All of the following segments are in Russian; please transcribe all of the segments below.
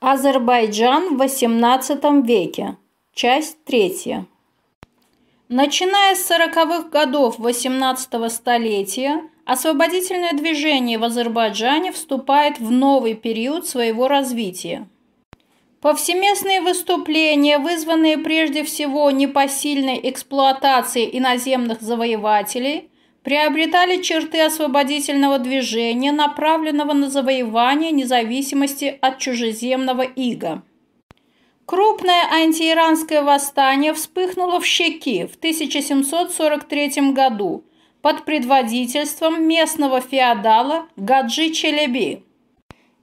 Азербайджан в XVIII веке. Часть третья. Начиная с 40-х годов XVIII столетия, освободительное движение в Азербайджане вступает в новый период своего развития. Повсеместные выступления, вызванные прежде всего непосильной эксплуатацией иноземных завоевателей – приобретали черты освободительного движения, направленного на завоевание независимости от чужеземного ига. Крупное антииранское восстание вспыхнуло в Щеки в 1743 году под предводительством местного феодала Гаджи Челеби.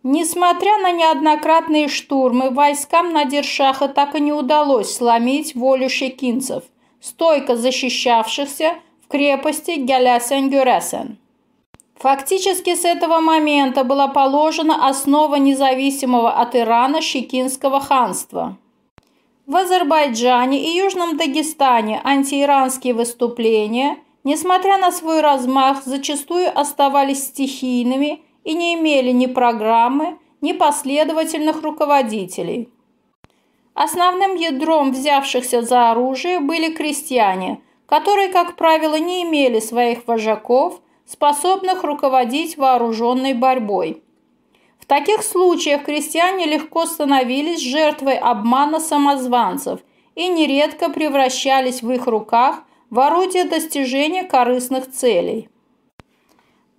Несмотря на неоднократные штурмы, войскам Надиршаха так и не удалось сломить волю шекинцев, стойко защищавшихся крепости Галясен-Гюресен. Фактически с этого момента была положена основа независимого от Ирана Щекинского ханства. В Азербайджане и Южном Дагестане антииранские выступления, несмотря на свой размах, зачастую оставались стихийными и не имели ни программы, ни последовательных руководителей. Основным ядром взявшихся за оружие были крестьяне – которые, как правило, не имели своих вожаков, способных руководить вооруженной борьбой. В таких случаях крестьяне легко становились жертвой обмана самозванцев и нередко превращались в их руках в орудие достижения корыстных целей.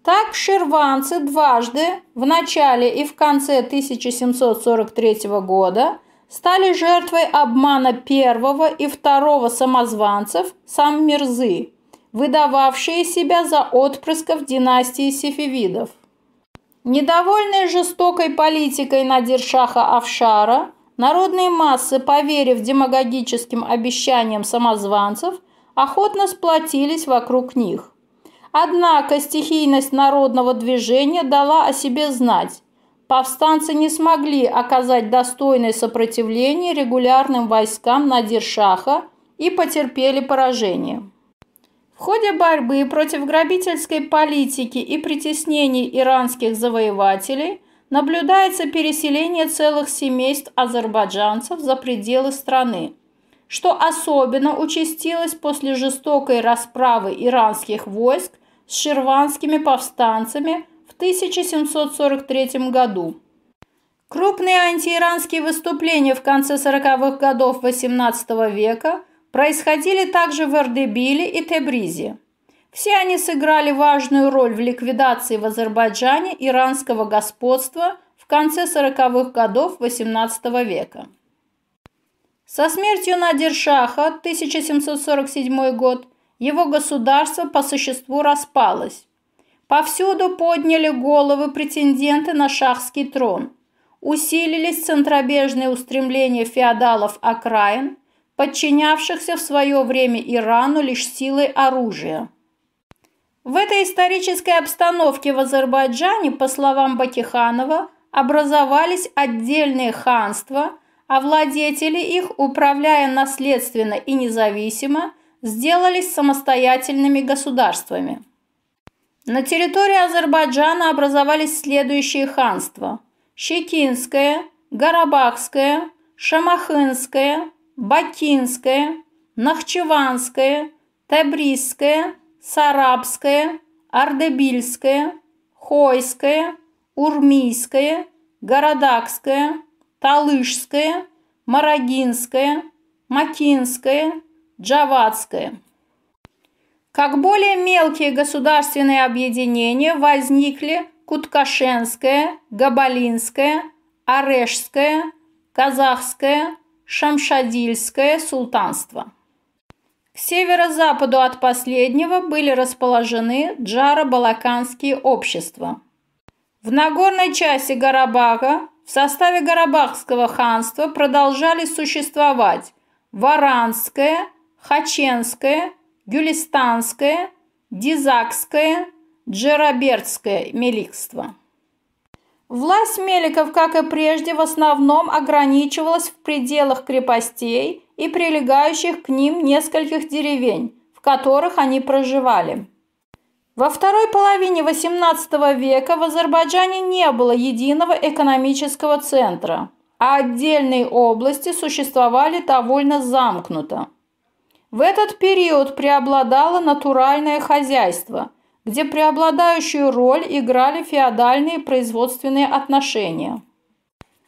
Так шерванцы дважды, в начале и в конце 1743 года – стали жертвой обмана первого и второго самозванцев сам Мирзы, выдававшие себя за отпрысков династии сефевидов. Недовольные жестокой политикой Надиршаха Афшара народные массы, поверив демагогическим обещаниям самозванцев, охотно сплотились вокруг них. Однако стихийность народного движения дала о себе знать, Повстанцы не смогли оказать достойное сопротивление регулярным войскам Надиршаха и потерпели поражение. В ходе борьбы против грабительской политики и притеснений иранских завоевателей наблюдается переселение целых семейств азербайджанцев за пределы страны, что особенно участилось после жестокой расправы иранских войск с ширванскими повстанцами – в 1743 году. Крупные антииранские выступления в конце 40-х годов XVIII века происходили также в Эрдебиле и Тебризе. Все они сыграли важную роль в ликвидации в Азербайджане иранского господства в конце 40-х годов XVIII века. Со смертью Надиршаха 1747 год его государство по существу распалось. Повсюду подняли головы претенденты на шахский трон. Усилились центробежные устремления феодалов окраин, подчинявшихся в свое время Ирану лишь силой оружия. В этой исторической обстановке в Азербайджане, по словам Бакиханова, образовались отдельные ханства, а владетели их, управляя наследственно и независимо, сделались самостоятельными государствами. На территории Азербайджана образовались следующие ханства – Щекинское, Гарабахское, Шамахынское, Бакинское, Нахчеванское, Табрисское, Сарабское, Ардебильское, Хойское, Урмийское, Городакское, Талышское, Марагинское, Макинское, Джавадское. Как более мелкие государственные объединения возникли Куткашенское, Габалинское, Орешское, Казахское, Шамшадильское султанство. К северо-западу от последнего были расположены джаро-балаканские общества. В Нагорной части Гарабаха в составе Гарабахского ханства продолжали существовать Варанское, Хаченское, Гюлистанское, Дизакское, Джерабертское меликство. Власть меликов, как и прежде, в основном ограничивалась в пределах крепостей и прилегающих к ним нескольких деревень, в которых они проживали. Во второй половине XVIII века в Азербайджане не было единого экономического центра, а отдельные области существовали довольно замкнуто – в этот период преобладало натуральное хозяйство, где преобладающую роль играли феодальные производственные отношения.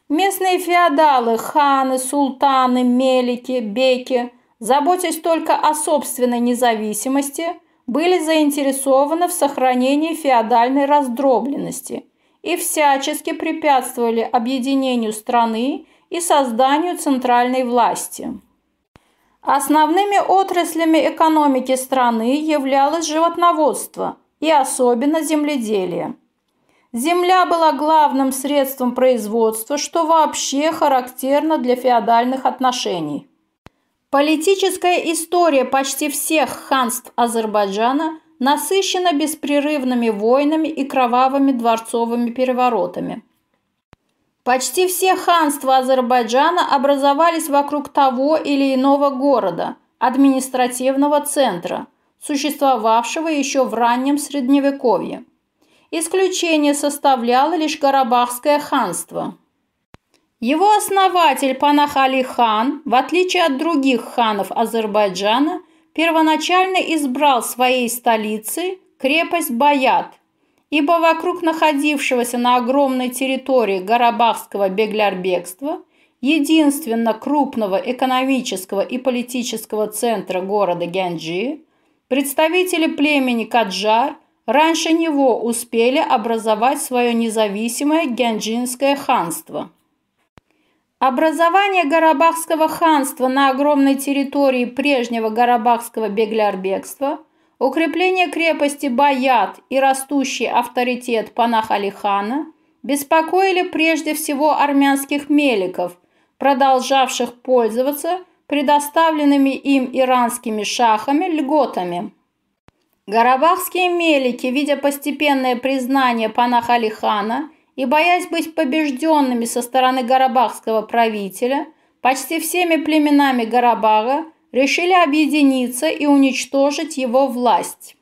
Местные феодалы, ханы, султаны, мелики, беки, заботясь только о собственной независимости, были заинтересованы в сохранении феодальной раздробленности и всячески препятствовали объединению страны и созданию центральной власти. Основными отраслями экономики страны являлось животноводство и особенно земледелие. Земля была главным средством производства, что вообще характерно для феодальных отношений. Политическая история почти всех ханств Азербайджана насыщена беспрерывными войнами и кровавыми дворцовыми переворотами. Почти все ханства Азербайджана образовались вокруг того или иного города, административного центра, существовавшего еще в раннем Средневековье. Исключение составляло лишь Карабахское ханство. Его основатель Панах Али хан, в отличие от других ханов Азербайджана, первоначально избрал своей столицей крепость Баят – ибо вокруг находившегося на огромной территории Карабахского беглярбегства, единственно крупного экономического и политического центра города Гянджи, представители племени Каджар раньше него успели образовать свое независимое Гянджинское ханство. Образование Карабахского ханства на огромной территории прежнего Карабахского беглярбегства – Укрепление крепости Баят и растущий авторитет Панахалихана беспокоили прежде всего армянских меликов, продолжавших пользоваться предоставленными им иранскими шахами льготами. Гарабахские мелики, видя постепенное признание Панахалихана и боясь быть побежденными со стороны гарабахского правителя, почти всеми племенами Гарабага решили объединиться и уничтожить его власть.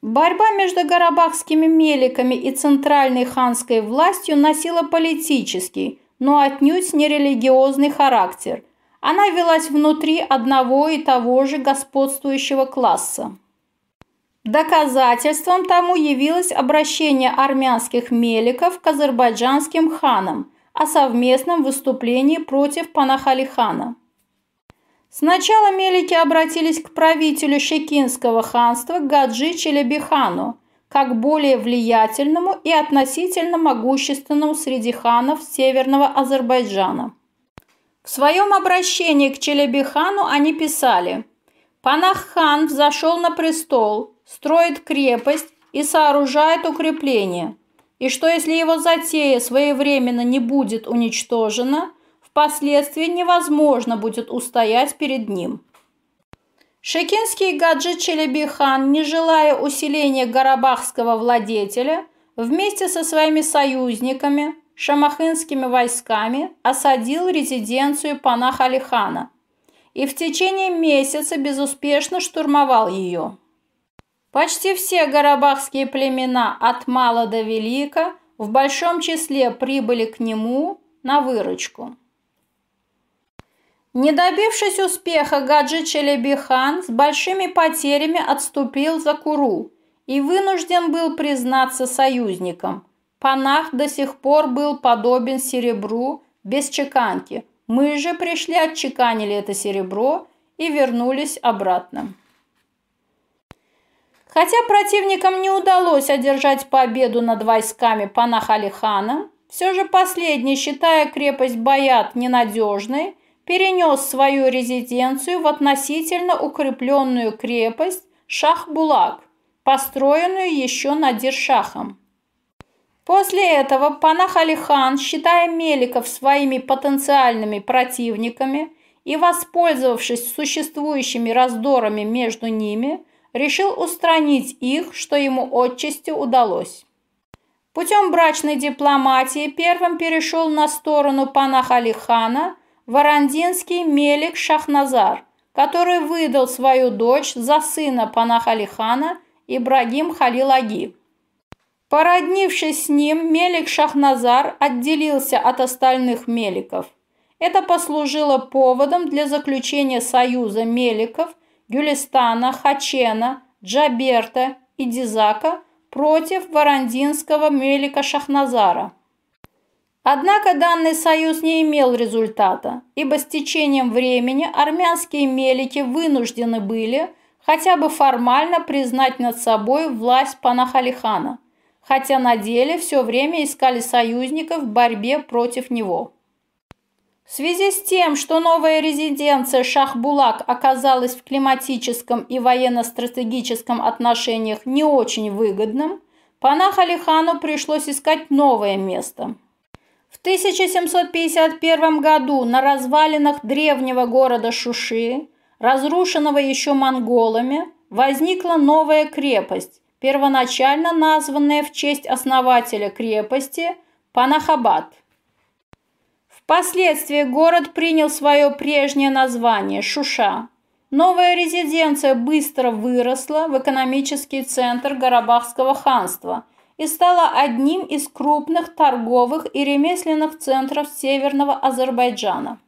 Борьба между карабахскими меликами и центральной ханской властью носила политический, но отнюдь не религиозный характер. Она велась внутри одного и того же господствующего класса. Доказательством тому явилось обращение армянских меликов к азербайджанским ханам о совместном выступлении против Панахалихана. хана. Сначала мелики обратились к правителю Щекинского ханства Гаджи Челебихану, как более влиятельному и относительно могущественному среди ханов Северного Азербайджана. В своем обращении к Челебихану они писали «Панах-хан взошел на престол, строит крепость и сооружает укрепление, и что если его затея своевременно не будет уничтожена – Впоследствии невозможно будет устоять перед ним. Шекинский гаджи Челебихан, не желая усиления Гарабахского владетеля, вместе со своими союзниками, шамахинскими войсками, осадил резиденцию Панах Алихана и в течение месяца безуспешно штурмовал ее. Почти все гарабахские племена от мала до велика в большом числе прибыли к нему на выручку. Не добившись успеха, Гаджи Челебихан с большими потерями отступил за Куру и вынужден был признаться союзником. Панах до сих пор был подобен серебру без чеканки. Мы же пришли, отчеканили это серебро и вернулись обратно. Хотя противникам не удалось одержать победу над войсками Панах Алихана, все же последний, считая крепость Баят ненадежной, перенес свою резиденцию в относительно укрепленную крепость Шахбулак, построенную еще надиршахом. После этого Панах Алихан, считая Меликов своими потенциальными противниками и воспользовавшись существующими раздорами между ними, решил устранить их, что ему отчасти удалось. Путем брачной дипломатии первым перешел на сторону Панах Алихана Варандинский Мелик Шахназар, который выдал свою дочь за сына Панахалихана Ибрагим Халилаги. Породнившись с ним, Мелик Шахназар отделился от остальных меликов. Это послужило поводом для заключения союза меликов Гюлистана, Хачена, Джаберта и Дизака против варандинского мелика Шахназара – Однако данный союз не имел результата, ибо с течением времени армянские мелики вынуждены были хотя бы формально признать над собой власть Панахалихана, хотя на деле все время искали союзников в борьбе против него. В связи с тем, что новая резиденция Шахбулак оказалась в климатическом и военно-стратегическом отношениях не очень выгодным, Панахалихану пришлось искать новое место – в 1751 году на развалинах древнего города Шуши, разрушенного еще монголами, возникла новая крепость, первоначально названная в честь основателя крепости Панахабад. Впоследствии город принял свое прежнее название – Шуша. Новая резиденция быстро выросла в экономический центр Карабахского ханства – и стала одним из крупных торговых и ремесленных центров Северного Азербайджана.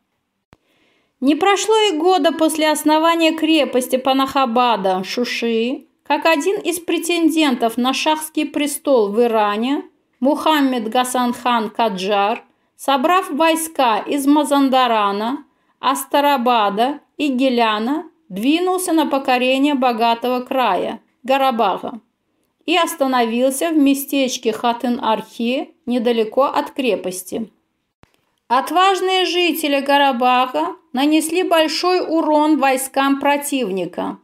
Не прошло и года после основания крепости Панахабада Шуши, как один из претендентов на шахский престол в Иране, Мухаммед Гасанхан Каджар, собрав войска из Мазандарана, Астарабада и Геляна, двинулся на покорение богатого края – Гарабага и остановился в местечке Хатын-Архи, недалеко от крепости. Отважные жители Карабаха нанесли большой урон войскам противника.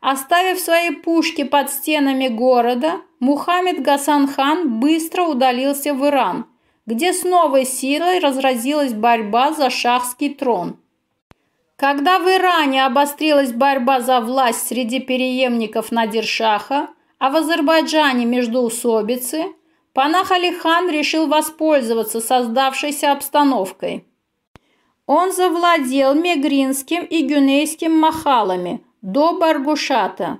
Оставив свои пушки под стенами города, Мухаммед Гасанхан быстро удалился в Иран, где с новой силой разразилась борьба за шахский трон. Когда в Иране обострилась борьба за власть среди переемников Надиршаха, а в Азербайджане междоусобицы, Панах Алихан решил воспользоваться создавшейся обстановкой. Он завладел Мегринским и Гюнейским махалами до Баргушата,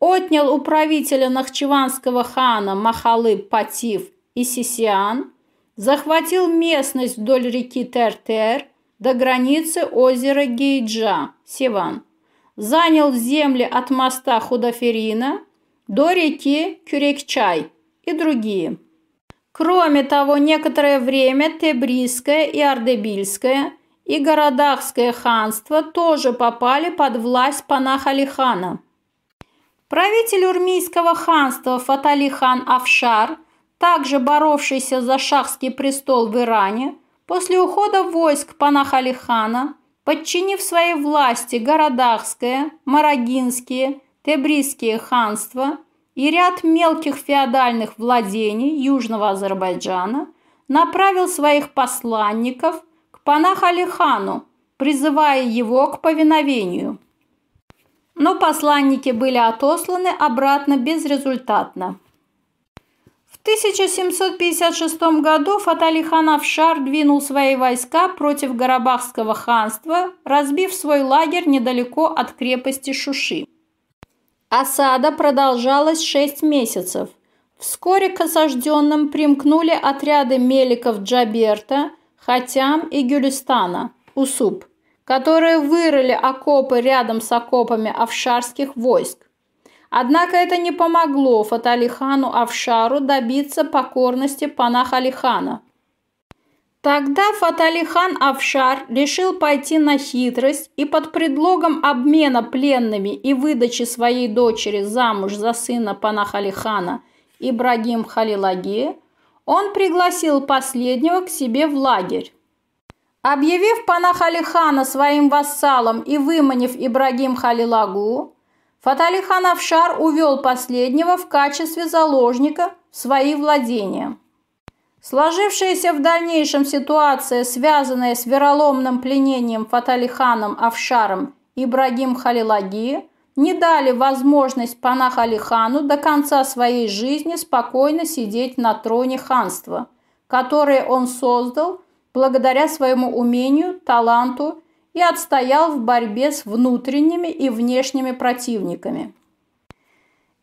отнял у правителя Нахчеванского хана Махалы Патив и Сисиан, захватил местность вдоль реки Тертер до границы озера Гейджа, Севан, занял земли от моста Худоферина – Дорики, Кюрекчай и другие. Кроме того, некоторое время Тебрисское и Ардебильское и Городахское ханство тоже попали под власть Панахалихана. Правитель Урмийского ханства Фаталихан Афшар, также боровшийся за шахский престол в Иране, после ухода войск Панахалихана, подчинив своей власти Городахское, Марагинские, Тебрисские ханства и ряд мелких феодальных владений Южного Азербайджана направил своих посланников к Панах-Алихану, призывая его к повиновению. Но посланники были отосланы обратно безрезультатно. В 1756 году Фаталихан Афшар двинул свои войска против Карабахского ханства, разбив свой лагерь недалеко от крепости Шуши. Осада продолжалась шесть месяцев. Вскоре к осажденным примкнули отряды меликов Джаберта, Хатям и Гюлистана, Усуп, которые вырыли окопы рядом с окопами авшарских войск. Однако это не помогло Фаталихану Авшару добиться покорности Панах Алихана, Тогда Фаталихан Афшар решил пойти на хитрость и под предлогом обмена пленными и выдачи своей дочери замуж за сына Панахалихана Ибрагим Халилаге, он пригласил последнего к себе в лагерь. Объявив Панахалихана своим вассалом и выманив Ибрагим Халилагу, Фаталихан Афшар увел последнего в качестве заложника в свои владения. Сложившаяся в дальнейшем ситуация, связанная с вероломным пленением Фаталиханом Авшаром Ибрагим Халилаги, не дали возможность Панах Алихану до конца своей жизни спокойно сидеть на троне ханства, которое он создал благодаря своему умению, таланту и отстоял в борьбе с внутренними и внешними противниками.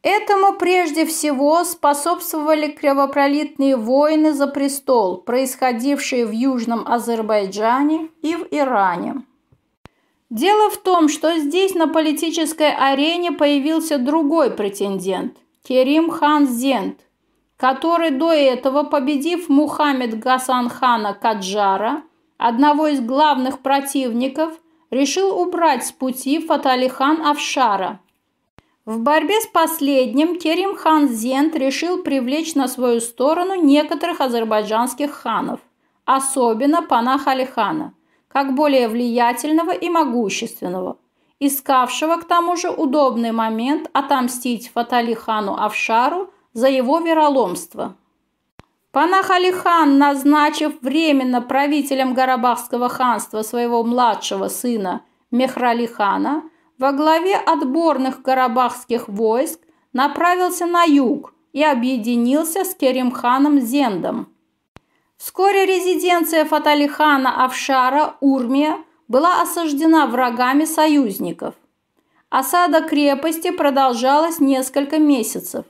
Этому прежде всего способствовали кровопролитные войны за престол, происходившие в Южном Азербайджане и в Иране. Дело в том, что здесь на политической арене появился другой претендент – Керим хан Зент, который до этого, победив Мухаммед Гасан хана Каджара, одного из главных противников, решил убрать с пути Фаталихан Авшара – в борьбе с последним Керим хан Зент решил привлечь на свою сторону некоторых азербайджанских ханов, особенно Панах Алихана, как более влиятельного и могущественного, искавшего к тому же удобный момент отомстить Фаталихану Авшару за его вероломство. Панах Алихан, назначив временно правителем Карабахского ханства своего младшего сына Мехралихана, во главе отборных карабахских войск направился на юг и объединился с Керимханом Зендом. Вскоре резиденция Фаталихана Авшара Урмия была осаждена врагами союзников. Осада крепости продолжалась несколько месяцев.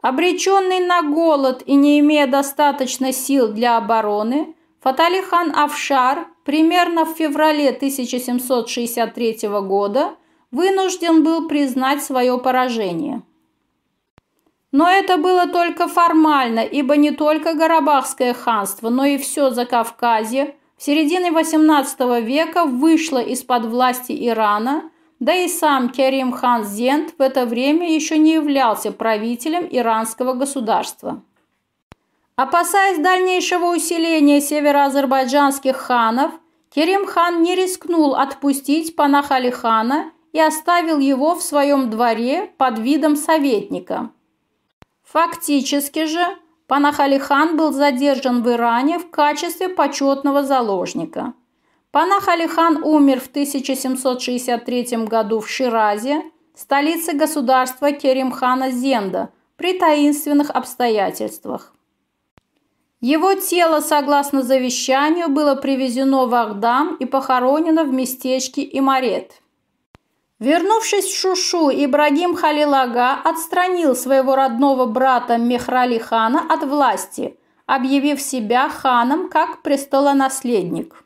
Обреченный на голод и не имея достаточно сил для обороны, Фаталихан Авшар примерно в феврале 1763 года вынужден был признать свое поражение. Но это было только формально, ибо не только Карабахское ханство, но и все Закавказье в середине XVIII века вышло из-под власти Ирана, да и сам Керим хан Зент в это время еще не являлся правителем иранского государства. Опасаясь дальнейшего усиления североазербайджанских ханов, Керимхан не рискнул отпустить Панахали-хана и оставил его в своем дворе под видом советника. Фактически же Панахали-хан был задержан в Иране в качестве почетного заложника. Панахали-хан умер в 1763 году в Ширазе, столице государства Керимхана Зенда, при таинственных обстоятельствах. Его тело, согласно завещанию, было привезено в Ахдам и похоронено в местечке Имарет. Вернувшись в Шушу, Ибрагим Халилага отстранил своего родного брата Мехрали хана от власти, объявив себя ханом как престолонаследник.